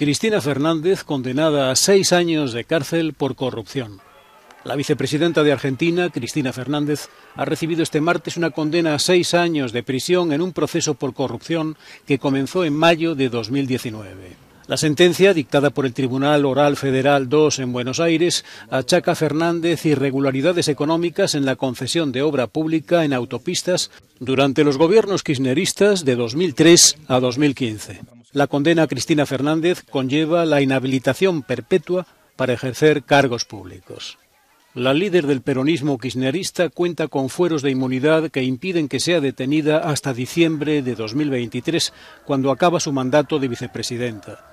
Cristina Fernández condenada a seis años de cárcel por corrupción. La vicepresidenta de Argentina, Cristina Fernández, ha recibido este martes una condena a seis años de prisión en un proceso por corrupción que comenzó en mayo de 2019. La sentencia, dictada por el Tribunal Oral Federal II en Buenos Aires, achaca a Fernández irregularidades económicas en la concesión de obra pública en autopistas durante los gobiernos kirchneristas de 2003 a 2015. La condena a Cristina Fernández conlleva la inhabilitación perpetua para ejercer cargos públicos. La líder del peronismo kirchnerista cuenta con fueros de inmunidad que impiden que sea detenida hasta diciembre de 2023, cuando acaba su mandato de vicepresidenta.